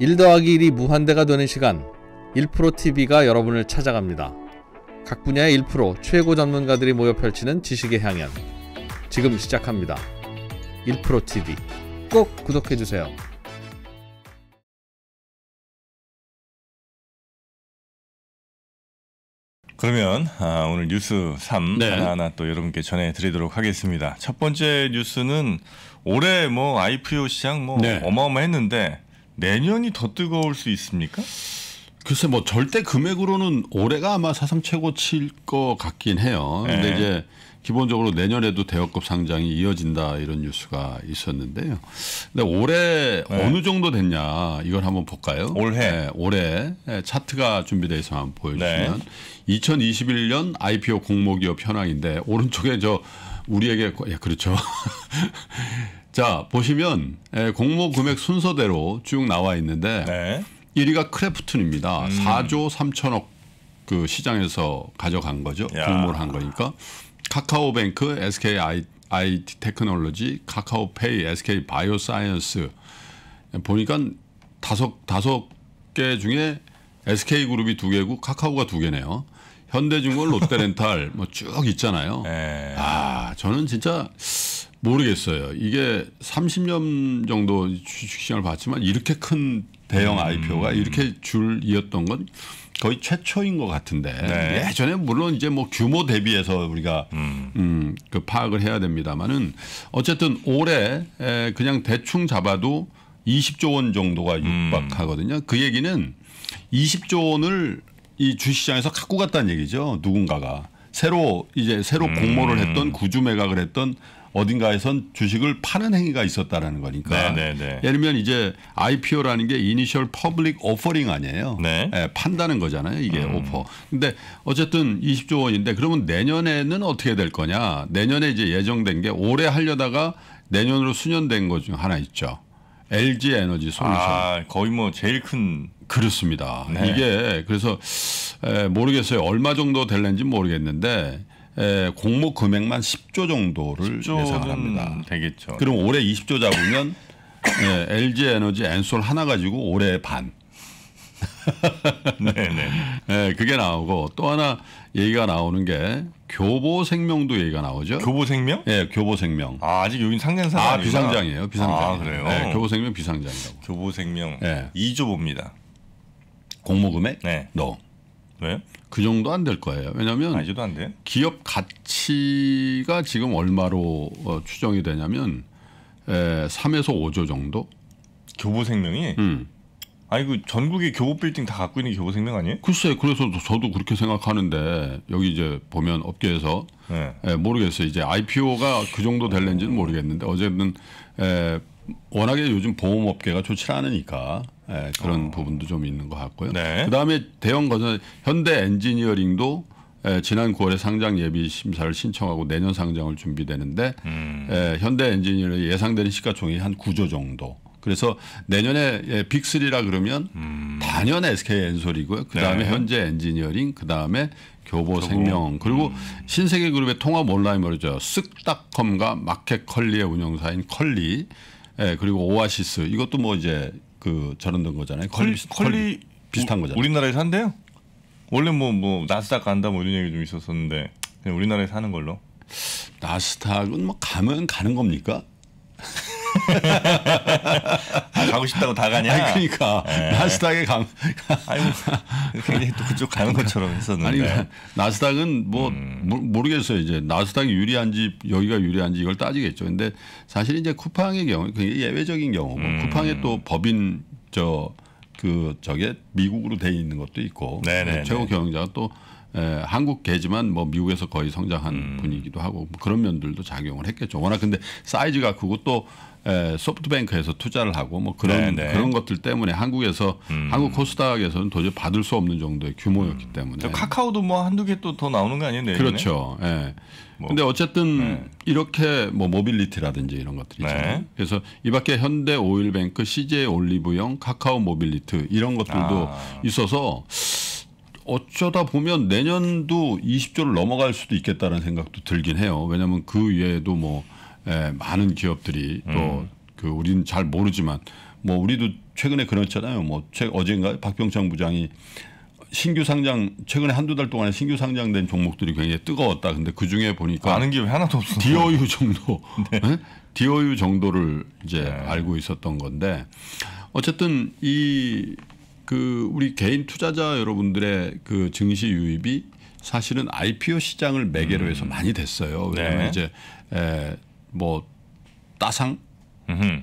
1 더하기 1이 무한대가 되는 시간 1프로TV가 여러분을 찾아갑니다. 각 분야의 1 최고 전문가들이 모여 펼치는 지식의 향연 지금 시작합니다. 1프로TV 꼭 구독해주세요. 그러면 아, 오늘 뉴스 3 네. 하나하나 또 여러분께 전해드리도록 하겠습니다. 첫 번째 뉴스는 올해 뭐 IPO 시장 뭐 네. 어마어마했는데 내년이 더 뜨거울 수 있습니까? 글쎄 뭐 절대 금액으로는 올해가 아마 사상 최고치일 것 같긴 해요. 네. 근데 이제 기본적으로 내년에도 대여급 상장이 이어진다 이런 뉴스가 있었는데요. 근데 올해 네. 어느 정도 됐냐 이걸 한번 볼까요? 올해 네, 올해 네, 차트가 준비돼 서 한번 보여주시면 네. 2021년 IPO 공모기업 현황인데 오른쪽에 저 우리에게 예 그렇죠. 자 보시면 에, 예, 공모 금액 순서대로 쭉 나와 있는데 네. 1위가 크래프튼입니다. 음. 4조 3천억 그 시장에서 가져간 거죠. 야. 공모를 한 거니까 카카오뱅크, SK IT 테크놀로지, 카카오페이, SK 바이오사이언스 예, 보니까 다섯 다섯 개 중에 SK 그룹이 두 개고 카카오가 두 개네요. 현대중공, 롯데렌탈 뭐 쭉 있잖아요. 예. 아 저는 진짜 모르겠어요. 이게 30년 정도 주식시장을 봤지만 이렇게 큰 대형 음. IPO가 이렇게 줄이었던 건 거의 최초인 것 같은데 네. 예전에 물론 이제 뭐 규모 대비해서 우리가 음. 음그 파악을 해야 됩니다만은 어쨌든 올해 에 그냥 대충 잡아도 20조 원 정도가 음. 육박하거든요. 음. 그 얘기는 20조 원을 이 주시장에서 갖고 갔다는 얘기죠. 누군가가 새로 이제 새로 음. 공모를 했던 구주 매각을 했던 어딘가에선 주식을 파는 행위가 있었다라는 거니까. 네네네. 네, 네. 예를 들면 이제 IPO라는 게 이니셜 퍼블릭 오퍼링 아니에요. 네. 예, 판다는 거잖아요. 이게 음. 오퍼. 근데 어쨌든 20조 원인데 그러면 내년에는 어떻게 될 거냐? 내년에 이제 예정된 게 올해 하려다가 내년으로 수년된 것 중 하나 있죠. LG 에너지 솔루션. 아, 거의 뭐 제일 큰 그렇습니다. 네. 이게 그래서 에, 모르겠어요. 얼마 정도 될는지 모르겠는데 에, 공모 금액만 10조 정도를 1 0 예상을 합니다. 되겠죠. 그럼 올해 20조 잡으면 예, LG 에너지 엔솔 하나 가지고 올해 반. 네네. 네, 네. 네, 그게 나오고 또 하나 얘기가 나오는 게 교보 생명도 얘기가 나오죠. 교보 생명? 예, 교보 생명. 아, 아직 여긴 상장사 아, 비상장이에요. 비상장. 아, 그래요. 네, 교보 생명 비상장이라고. 교보 생명. 예. 네. 2조 봅니다. 공모금액? 네. No. 왜? 그 정도 안 될 거예요. 왜냐하면 아직도 안 돼. 기업 가치가 지금 얼마로 어, 추정이 되냐면 에, 3에서 5조 정도. 교보생명이. 음. 아니 그 전국의 교보 빌딩 다 갖고 있는 교보생명 아니에요? 글쎄, 그래서 저도 그렇게 생각하는데 여기 이제 보면 업계에서 네. 에, 모르겠어요. 이제 IPO가 그 정도 될는지는 모르겠는데 어쨌든 에, 워낙에 요즘 보험업계가 좋지 않으니까 예, 그런 어. 부분도 좀 있는 것 같고요. 네. 그다음에 대형 거전 현대 엔지니어링도 예, 지난 9월에 상장 예비 심사를 신청하고 내년 상장을 준비되는데 음. 예, 현대 엔지니어링 예상되는 시가총액이 한 9조 정도. 그래서 내년에 예, 빅리라 그러면 음. 단연 SK 엔솔이고요. 그다음에 네. 현재 엔지니어링, 그다음에 교보생명 그리고 음. 신세계그룹의 통합 온라인 머리저 쓱닷컴과 마켓컬리의 운영사인 컬리 예, 그리고 오아시스 이것도 뭐 이제 그 저런된 거잖아요. 컬리, 컬리, 컬리 비슷한 거잖아요. 우리나라에서 한대요. 원래 뭐뭐 뭐 나스닥 간다 뭐 이런 얘기 좀 있었었는데 그냥 우리나라에서 하는 걸로. 나스닥은 뭐 가면 가는 겁니까? 아, 가고 싶다고 다 가냐? 아니, 그러니까 네. 나스닥에 가. 뭐, 굉장히 또 그쪽 가는 그러니까. 것처럼 했었는데. 아니 그러니까 나스닥은 뭐 음. 모르겠어요 이제 나스닥이 유리한지 여기가 유리한지 이걸 따지겠죠. 근데 사실 이제 쿠팡의 경우 굉장히 예외적인 경우 뭐 음. 쿠팡에 또 법인 저 그 저게 미국으로 돼 있는 것도 있고 네네네. 네, 뭐 최고 네. 경영자가 또 에, 예, 한국계지만 뭐 미국에서 거의 성장한 음. 분이기도 하고 그런 면들도 작용을 했겠죠. 워낙 근데 사이즈가 크고 또 에, 예, 소프트뱅크에서 투자를 하고 뭐 그런 네네. 네. 그런 것들 때문에 한국에서 음. 한국 코스닥에서는 도저히 받을 수 없는 정도의 규모였기 음. 때문에 카카오도 뭐 한두 개 또 더 나오는 거 아니에요? 그렇죠. 예. 네. 뭐. 근데 어쨌든 네. 이렇게 뭐 모빌리티라든지 이런 것들 이잖아요 네. 그래서 이밖에 현대 오일뱅크, CJ 올리브영, 카카오 모빌리티 이런 것들도 아. 있어서 어쩌다 보면 내년도 20조를 넘어갈 수도 있겠다는 생각도 들긴 해요. 왜냐하면 그 외에도 뭐 예, 많은 기업들이 또그 음. 우리는 잘 모르지만 뭐 우리도 최근에 그렇잖아요. 뭐 최, 어젠가 박병창 부장이 신규 상장 최근에 한두 달 동안에 신규 상장된 종목들이 굉장히 뜨거웠다. 근데 그 중에 보니까 아는 기업 하나도 없어. 디어유 정도, 네. 네? 디어유 정도를 이제 네. 알고 있었던 건데 어쨌든 이 그 우리 개인 투자자 여러분들의 그 증시 유입이 사실은 IPO 시장을 매개로 해서 음. 많이 됐어요. 왜냐하면 네. 이제 에, 뭐 따상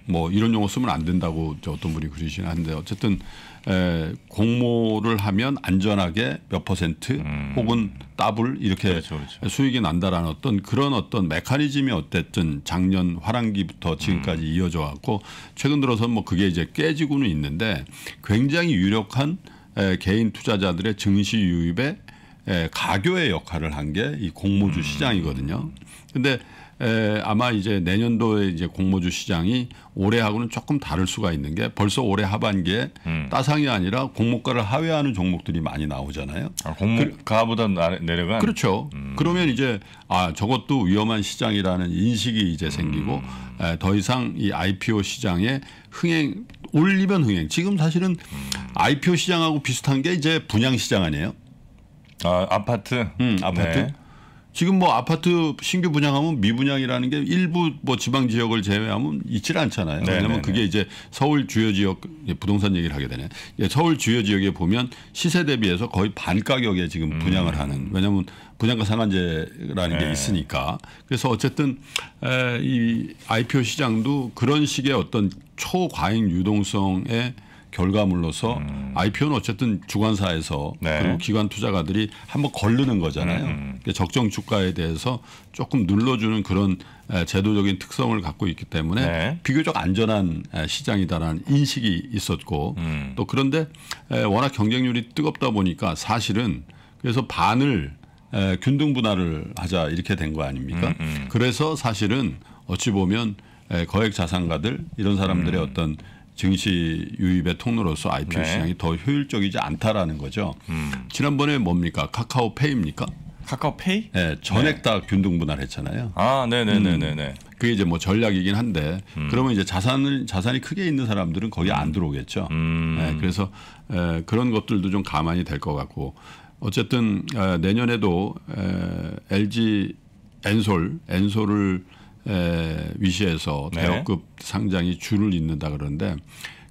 뭐 이런 용어 쓰면 안 된다고 어떤 분이 그러시긴 한데 어쨌든 에, 공모를 하면 안전하게 몇 퍼센트 음. 혹은 따블 이렇게 그렇죠, 그렇죠. 수익이 난다라는 어떤 그런 어떤 메커니즘이 어쨌든 작년 화랑기부터 지금까지 음. 이어져 왔고 최근 들어서 는뭐 그게 이제 깨지고는 있는데 굉장히 유력한 에, 개인 투자자들의 증시 유입에 에, 가교의 역할을 한 게 이 공모주 음. 시장이거든요. 근데 에, 아마 이제 내년도에 이제 공모주 시장이 올해하고는 조금 다를 수가 있는 게 벌써 올해 하반기에 음. 따상이 아니라 공모가를 하회하는 종목들이 많이 나오잖아요. 아, 공모가보다 그, 내려간. 그렇죠. 음. 그러면 이제 아 저것도 위험한 시장이라는 인식이 이제 음. 생기고 음. 에, 더 이상 이 IPO 시장에 흥행 올리면 흥행. 지금 사실은 IPO 음. 시장하고 비슷한 게 이제 분양 시장 아니에요? 아, 아파트. 음, 아파트. 네. 지금 뭐 아파트 신규 분양하면 미분양이라는 게 일부 뭐 지방 지역을 제외하면 있질 않잖아요. 네네네. 왜냐하면 네, 그게 네. 이제 서울 주요 지역 부동산 얘기를 하게 되네. 예, 서울 주요 지역에 보면 시세 대비해서 거의 반 가격에 지금 음. 분양을 음. 하는. 왜냐하면 분양가 상한제라는 네. 게 있으니까. 그래서 어쨌든 이 IPO 시장도 그런 식의 어떤 초과잉 유동성에 결과물로서 음. IPO는 어쨌든 주관사에서 네. 그리고 기관 투자가들이 한번 걸르는 거잖아요. 음. 음. 그러 적정 주가에 대해서 조금 눌러주는 그런 제도적인 특성을 갖고 있기 때문에 네. 비교적 안전한 시장이다라는 인식이 있었고 음. 또 그런데 워낙 경쟁률이 뜨겁다 보니까 사실은 그래서 반을 균등 분할을 하자 이렇게 된 거 아닙니까? 음, 음. 그래서 사실은 어찌 보면 거액 자산가들 이런 사람들의 어떤 증시 유입의 통로로서 IPO 네. 시장이 더 효율적이지 않다라는 거죠. 음. 지난번에 뭡니까? 카카오페이입니까? 카카오페이? 네, 전액 네. 다 균등 분할했잖아요. 아, 네네네네네. 음, 그게 이제 뭐 전략이긴 한데 음. 그러면 이제 자산을 자산이 크게 있는 사람들은 거의 안 음. 들어오겠죠. 음. 네, 그래서 에, 그런 것들도 좀 가만히 될 것 같고 어쨌든 에, 내년에도 에, LG 엔솔 엔솔을 에, 위시해서 네. 대형급 상장이 줄을 잇는다 그러는데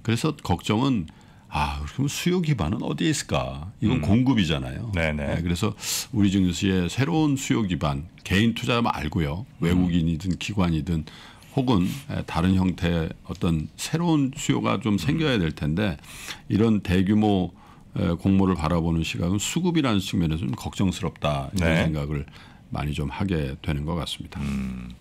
그래서 걱정은 아 그럼 수요 기반은 어디에 있을까? 이건 음. 공급이잖아요. 네네. 네. 네, 그래서 우리 증시의 새로운 수요 기반 개인 투자만 알고요. 음. 외국인이든 기관이든 혹은 다른 형태의 어떤 새로운 수요가 좀 음. 생겨야 될 텐데 이런 대규모 공모를 바라보는 시각은 수급이라는 측면에서 좀 걱정스럽다 이런 네. 생각을 많이 좀 하게 되는 것 같습니다. 음,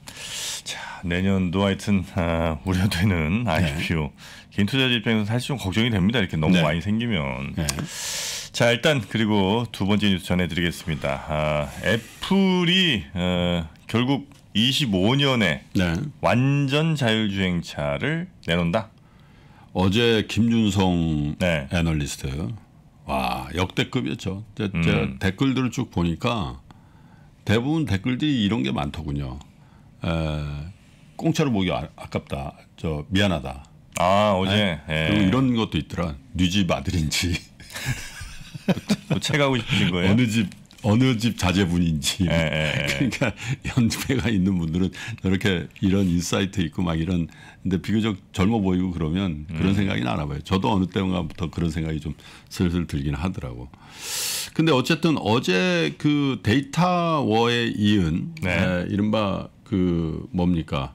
자 내년도 하여튼 아, 우려되는 IPO 네. 개인 투자자 입장에서 사실 좀 걱정이 됩니다. 이렇게 너무 네. 많이 생기면. 네. 자 일단 그리고 두 번째 뉴스 전해드리겠습니다. 아, 애플이 어, 결국 25년에 완전 자율주행차를 내놓는다. 어제 김준성 네. 애널리스트 와 역대급이었죠. 음. 댓글들을 쭉 보니까 대부분 댓글들이 이런 게 많더군요. 에, 공짜로 보기 아, 깝다저 미안하다. 아 어제 네. 예. 그리고 이런 것도 있더라. 뉘집 네 아들인지 또체가고 뭐 싶은 거예요? 어느 집 어느 집 자제분인지 에, 예, 에, 예, 그러니까 연회가 있는 분들은 저렇게 이런 인사이트 있고 막 이런 근데 비교적 젊어 보이고 그러면 그런 음. 생각이 나나 봐요. 저도 어느 때부터 그런 생각이 좀 슬슬 들긴 하더라고. 근데 어쨌든 어제 그 데이터워에 이은 네. 에, 이른바 그 뭡니까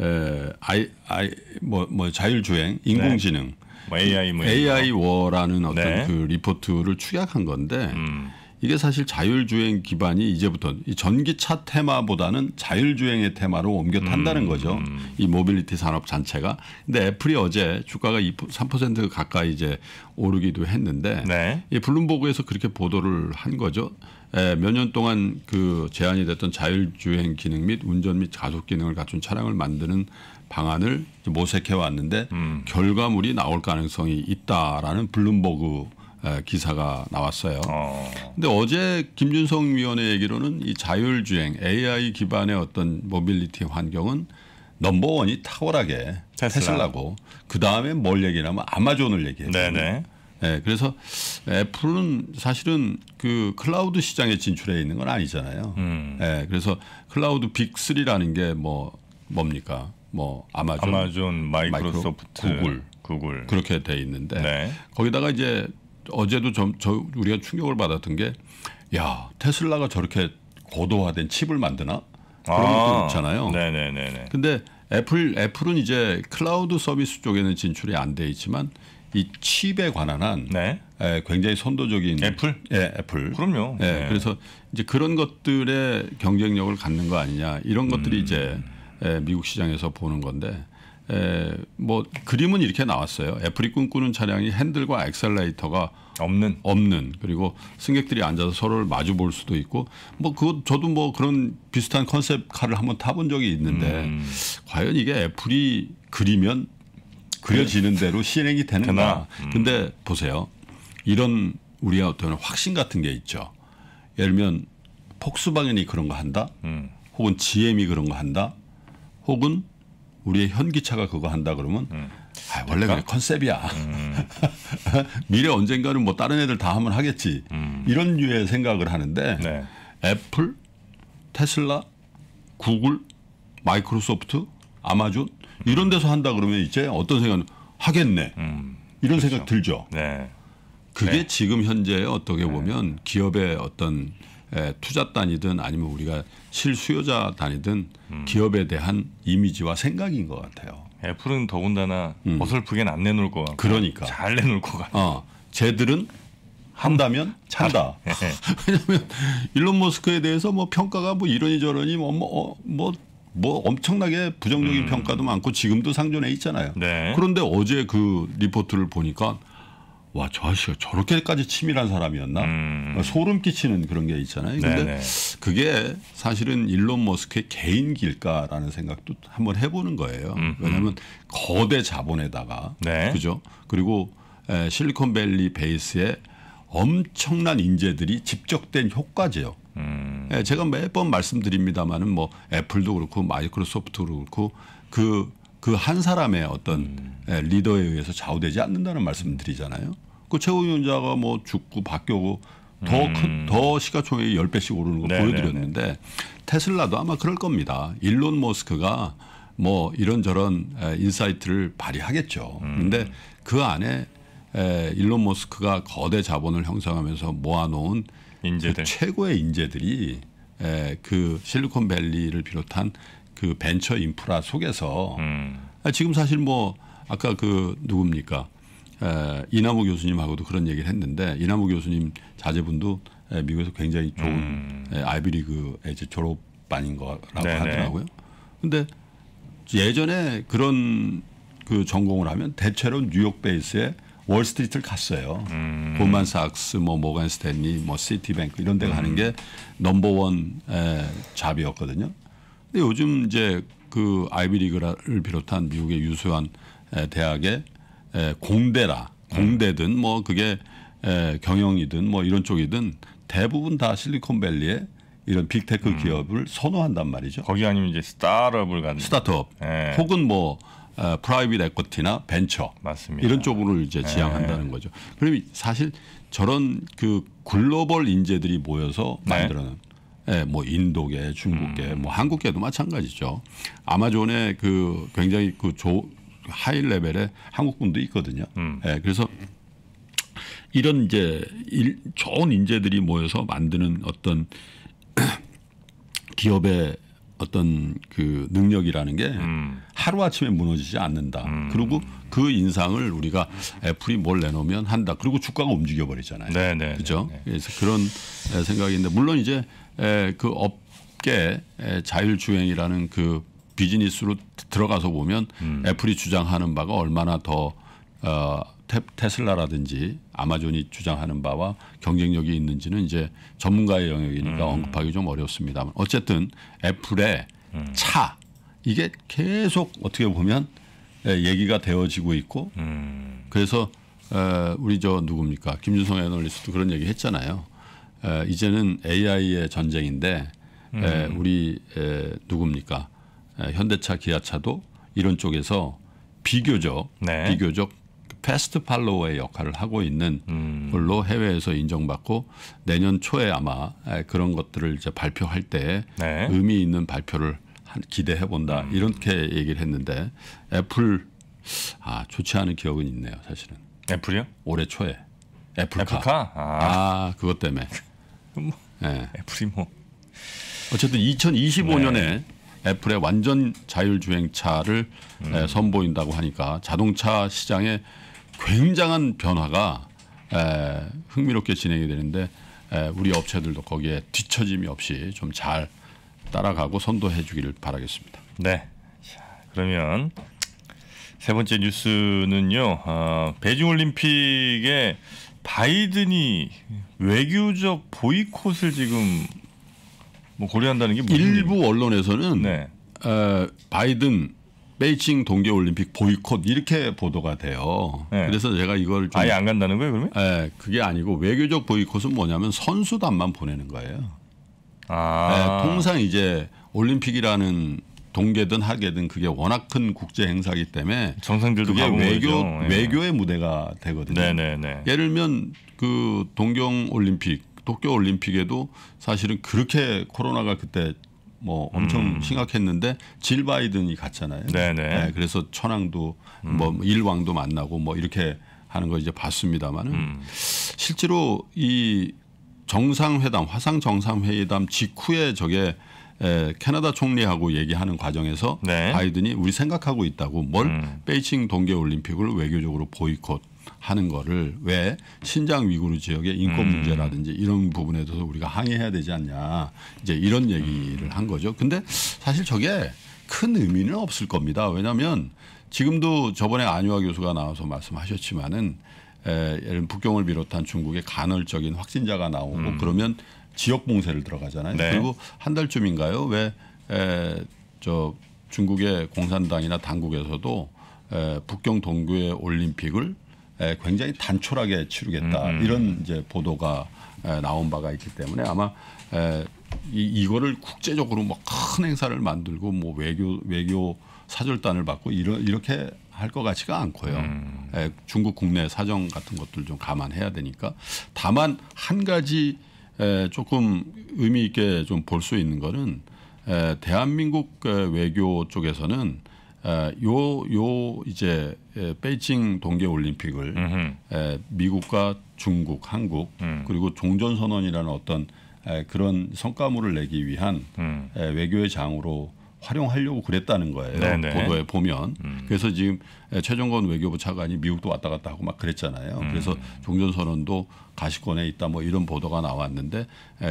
에, 아이 아이 뭐, 뭐 자율주행 네. 인공지능 네. 뭐 AI 뭐 AI 워라는 어떤 네. 그 리포트를 추약한 건데. 음. 이게 사실 자율주행 기반이 이제부터 이 전기차 테마보다는 자율주행의 테마로 옮겨 탄다는 음, 거죠. 음. 이 모빌리티 산업 자체가 근데 애플이 어제 주가가 3% 가까이 이제 오르기도 했는데 네. 이 블룸버그에서 그렇게 보도를 한 거죠. 예, 몇년 동안 그 제한이 됐던 자율주행 기능 및 운전 및 가속 기능을 갖춘 차량을 만드는 방안을 모색해 왔는데 음. 결과물이 나올 가능성이 있다라는 블룸버그 기사가 나왔어요. 그런데 어. 제 김준성 위원의 얘기로는 이 자율주행 AI 기반의 어떤 모빌리티 환경은 넘버원이 탁월하게 테슬라고 그 다음에 뭘 얘기냐면 아마존을 얘기해요. 네네. 네, 그래서 애플은 사실은 그 클라우드 시장에 진출해 있는 건 아니잖아요. 음. 네, 그래서 클라우드 빅3라는 게 뭐 뭡니까? 뭐 아마존, 아마존 마이크로소프트, 마이크로, 구글, 구글 그렇게 돼 있는데 네. 거기다가 이제 어제도 저, 저 우리가 충격을 받았던 게야 테슬라가 저렇게 고도화된 칩을 만드나 그런 아, 것도 있잖아요. 네네네. 근데 애플 애플은 이제 클라우드 서비스 쪽에는 진출이 안 돼 있지만 이 칩에 관한 한 네. 예, 굉장히 선도적인 애플 예 애플 그럼요 예, 네. 그래서 이제 그런 것들의 경쟁력을 갖는 거 아니냐 이런 것들이 음. 이제 예, 미국 시장에서 보는 건데 에, 예, 뭐 그림은 이렇게 나왔어요. 애플이 꿈꾸는 차량이 핸들과 엑셀레이터가 없는 없는 그리고 승객들이 앉아서 서로를 마주 볼 수도 있고 뭐그 저도 뭐 그런 비슷한 컨셉 카를 한번 타본 적이 있는데 음. 과연 이게 애플이 그리면 그려지는 대로 실행이 되는가? 음. 음. 근데 보세요. 이런 우리가 어떤 확신 같은 게 있죠. 예를 들면 폭스바겐이 그런 거 한다. 음. 혹은 GM이 그런 거 한다. 혹은 우리의 현기차가 그거 한다 그러면 음. 아, 원래 그 컨셉이야. 음. 미래 언젠가는 뭐 다른 애들 다 하면 하겠지. 음. 이런 류의 생각을 하는데 네. 애플, 테슬라, 구글, 마이크로소프트, 아마존 이런 데서 한다 그러면 이제 어떤 생각은 하겠네. 음. 이런 그렇죠. 생각 들죠. 네. 그게 네. 지금 현재 어떻게 네. 보면 기업의 어떤 에, 예, 투자단이든 아니면 우리가 실수요자단이든 음. 기업에 대한 이미지와 생각인 것 같아요. 애플은 예, 더군다나 음. 어설프게 는안 내놓을 것 같고 그러니까. 잘 내놓을 것 같아요. 어, 쟤들은 한다면 찬다. 예, 왜냐하면 일론 머스크에 대해서 뭐 평가가 뭐 이러니 저러니 뭐 뭐 뭐, 뭐, 어, 뭐, 뭐, 엄청나게 부정적인 음. 평가도 많고 지금도 상존해 있잖아요. 네. 그런데 어제 그 리포트를 보니까 와, 저 아저씨가 저렇게까지 치밀한 사람이었나? 음. 소름 끼치는 그런 게 있잖아요. 근데 네, 네. 그게 사실은 일론 머스크의 개인길까라는 생각도 한번 해보는 거예요. 음 왜냐하면 거대 자본에다가 네. 그죠? 그리고 에, 실리콘밸리 베이스에 엄청난 인재들이 집적된 효과지요. 음. 제가 매번 말씀드립니다만은 뭐 애플도 그렇고 마이크로소프트도 그렇고 그 그한 사람의 어떤 음. 예, 리더에 의해서 좌우되지 않는다는 말씀드리잖아요. 을그 최우위원자가 뭐 죽고 바뀌고 더더 음. 더 시가총액이 10배씩 오르는 걸 네네. 네, 보여드렸는데 네. 테슬라도 아마 그럴 겁니다. 일론 머스크가 뭐 이런저런 인사이트를 발휘하겠죠. 음. 근데 그 안에 일론 머스크가 거대 자본을 형성하면서 모아놓은 그 인재들. 그 최고의 인재들이 그 실리콘밸리를 비롯한 그 벤처 인프라 속에서 음. 아, 지금 사실 뭐 아까 그 누굽니까 에, 이남호 교수님하고도 그런 얘기를 했는데 이남호 교수님 자제분도 에, 미국에서 굉장히 좋은 음. 에, 아이비리그 이제 졸업반인 거라고 네네. 하더라고요. 근데 예전에 그런 그 전공을 하면 대체로 뉴욕 베이스에 월스트리트를 갔어요. 음. 고만삭스, 뭐모건 스탠리, 뭐 시티뱅크 이런 데 가는 음. 게 넘버원 에, 잡이었거든요. 근데 요즘 이제 그 아이비리그를 비롯한 미국의 유수한 대학의 공대라 공대든 뭐 그게 경영이든 뭐 이런 쪽이든 대부분 다 실리콘밸리에 이런 빅테크 음. 기업을 선호한단 말이죠. 거기 아니면 이제 스타트업을 가는 스타트업 예. 혹은 뭐 어, 프라이빗 에코티나 벤처 맞습니다. 이런 쪽으로 이제 예. 지향한다는 예. 거죠. 그럼 사실 저런 그 글로벌 인재들이 모여서 네. 만들어낸 네. 예, 뭐 인도계, 중국계, 음. 뭐 한국계도 마찬가지죠. 아마존에 그 굉장히 그 조, 하이 레벨의 한국분도 있거든요. 음. 예, 그래서 이런 이제 일, 좋은 인재들이 모여서 만드는 어떤 기업의 어떤 그 능력이라는 게 음. 하루아침에 무너지지 않는다. 음. 그리고 그 인상을 우리가 애플이 뭘 내놓으면 한다. 그리고 주가가 움직여 버리잖아요. 그렇죠? 그래서 그런 생각인데 물론 이제 그 업계 자율주행이라는 그 비즈니스로 들어가서 보면 음. 애플이 주장하는 바가 얼마나 더 어, 테, 슬라라든지 아마존이 주장하는 바와 경쟁력이 있는지는 이제 전문가의 영역이니까 음. 언급하기 좀 어렵습니다만 어쨌든 애플의 음. 차 이게 계속 어떻게 보면 얘기가 되어지고 있고 음. 그래서 에, 우리 저 누굽니까 김준성 애널리스트도 그런 얘기 했잖아요. 이제는 AI의 전쟁인데 음. 에, 우리 에, 누굽니까 에, 현대차 기아차도 이런 쪽에서 비교적 네. 비교적 패스트 팔로워의 역할을 하고 있는 음. 걸로 해외에서 인정받고 내년 초에 아마 그런 것들을 이제 발표할 때 네. 의미 있는 발표를 기대해 본다 음. 이렇게 얘기를 했는데 애플 아 좋지 않은 기억은 있네요 사실은 애플이요 올해 초에 애플카, 애플카? 아. 아 그것 때문에 뭐 네. 애플이 뭐 어쨌든 2025년에 네. 애플의 완전 자율주행차를 네, 음. 선보인다고 하니까 자동차 시장에 굉장한 변화가 에, 흥미롭게 진행이 되는데 에, 우리 업체들도 거기에 뒤처짐이 없이 좀 잘 따라가고 선도해 주기를 바라겠습니다. 네. 자, 그러면 세 번째 뉴스는요. 어, 베이징 올림픽에 바이든이 외교적 보이콧을 지금 뭐 고려한다는 게 일부 언론에서는 네. 어, 바이든 베이징 동계올림픽 보이콧 이렇게 보도가 돼요. 네. 그래서 제가 이걸 아예 안 간다는 거예요, 그러면? 네, 그게 아니고 외교적 보이콧은 뭐냐면 선수단만 보내는 거예요. 아. 네, 통상 이제 올림픽이라는 동계든 하계든 그게 워낙 큰 국제 행사기 이 때문에 정상들도 그게 외교 거죠. 예. 외교의 무대가 되거든요. 네네네. 네, 네. 예를 들면 그 동경 올림픽, 도쿄 올림픽에도 사실은 그렇게 코로나가 그때 뭐 엄청 음. 심각했는데 질 바이든이 갔잖아요. 네네. 네. 네, 그래서 천황도 음. 뭐 일왕도 만나고 뭐 이렇게 하는 걸 이제 봤습니다만은 음. 실제로 이 정상회담, 화상 정상회담 직후에 저게 예, 캐나다 총리하고 얘기하는 과정에서 네. 바이든이 우리 생각하고 있다고 뭘 음. 베이징 동계 올림픽을 외교적으로 보이콧 하는 거를 왜 신장 위구르 지역의 인권 음. 문제라든지 이런 부분에 대해서 우리가 항의해야 되지 않냐 이제 이런 얘기를 한 거죠. 근데 사실 저게 큰 의미는 없을 겁니다. 왜냐하면 지금도 저번에 안유아 교수가 나와서 말씀하셨지만은 에, 북경을 비롯한 중국의 간헐적인 확진자가 나오고 음. 그러면 지역 봉쇄를 들어가잖아요. 네. 그리고 한 달쯤인가요? 왜 에, 저 중국의 공산당이나 당국에서도 에, 북경 동구의 올림픽을 에, 굉장히 단촐하게 치르겠다 음. 음. 이런 이제 보도가 에, 나온 바가 있기 때문에 아마 에, 이, 이거를 국제적으로 뭐 큰 행사를 만들고 뭐 외교 외교 사절단을 받고 이러, 이렇게 할 것 같지가 않고요. 음. 에, 중국 국내 사정 같은 것들 좀 감안해야 되니까 다만 한 가지 에, 조금 의미 있게 좀 볼 수 있는 거는 에, 대한민국 외교 쪽에서는 요요 요 이제 에, 베이징 동계 올림픽을 에, 미국과 중국, 한국 음. 그리고 종전 선언이라는 어떤 에, 그런 성과물을 내기 위한 음. 에, 외교의 장으로 활용하려고 그랬다는 거예요. 네네. 보도에 보면. 음. 그래서 지금 최종건 외교부 차관이 미국도 왔다 갔다 하고 막 그랬잖아요. 음. 그래서 종전선언도 가시권에 있다 뭐 이런 보도가 나왔는데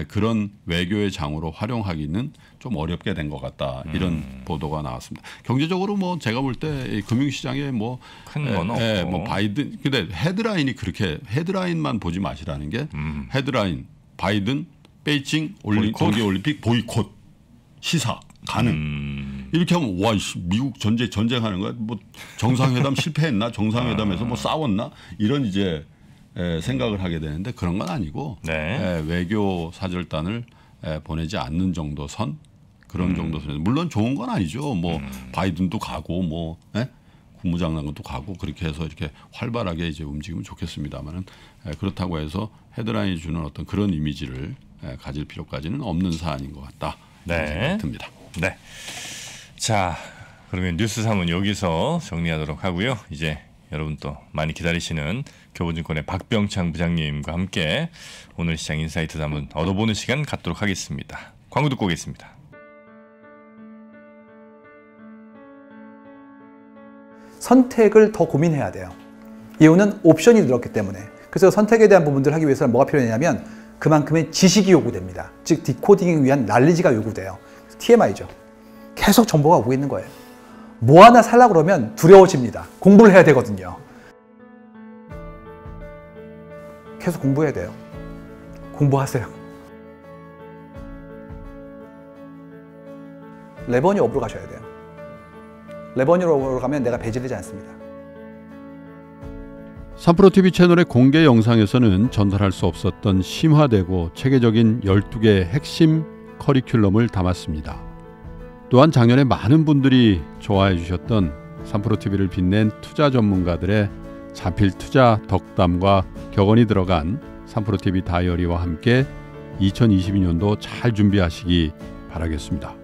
그런 외교의 장으로 활용하기는 좀 어렵게 된 것 같다 이런 음. 보도가 나왔습니다. 경제적으로 뭐 제가 볼 때 금융시장에 뭐큰건 예, 뭐 바이든 근데 헤드라인이 그렇게 헤드라인만 보지 마시라는 게 음. 헤드라인 바이든 베이징 올림, 동계 올림픽 보이콧 시사 가능. 음. 이렇게 하면 와 미국 전쟁 전쟁하는 거야. 뭐 정상회담 실패했나? 정상회담에서 뭐 아. 싸웠나? 이런 이제 에, 생각을 하게 되는데 그런 건 아니고 네. 에, 외교 사절단을 에, 보내지 않는 정도 선 그런 음. 정도 선 물론 좋은 건 아니죠. 뭐 음. 바이든도 가고 뭐 에? 예? 국무장관도 가고 그렇게 해서 이렇게 활발하게 이제 움직이면 좋겠습니다만은 그렇다고 해서 헤드라인이 주는 어떤 그런 이미지를 에, 가질 필요까지는 없는 사안인 것 같다. 네. 듭니다. 네. 자, 그러면 뉴스삼은 여기서 정리하도록 하고요. 이제 여러분 또 많이 기다리시는 교보증권의 박병창 부장님과 함께 오늘 시장 인사이트 담은 얻어보는 시간 갖도록 하겠습니다. 광고 듣고 오겠습니다. 선택을 더 고민해야 돼요. 이유는 옵션이 늘었기 때문에. 그래서 선택에 대한 부분들을 하기 위해서는 뭐가 필요하냐면 그만큼의 지식이 요구됩니다. 즉 디코딩을 위한 난리지가 요구돼요. TMI죠. 계속 정보가 오고 있는 거예요. 뭐 하나 살라 그러면 두려워집니다. 공부를 해야 되거든요. 계속 공부해야 돼요. 공부하세요. 레버니 업으로 가셔야 돼요. 레버니 업으로 가면 내가 배제되지 않습니다. 3프로TV 채널의 공개 영상에서는 전달할 수 없었던 심화되고 체계적인 12개의 핵심 커리큘럼을 담았습니다. 또한 작년에 많은 분들이 좋아해 주셨던 삼프로 TV를 빛낸 투자 전문가들의 자필 투자 덕담과 격언이 들어간 삼프로 TV 다이어리와 함께 2022년도 잘 준비하시기 바라겠습니다.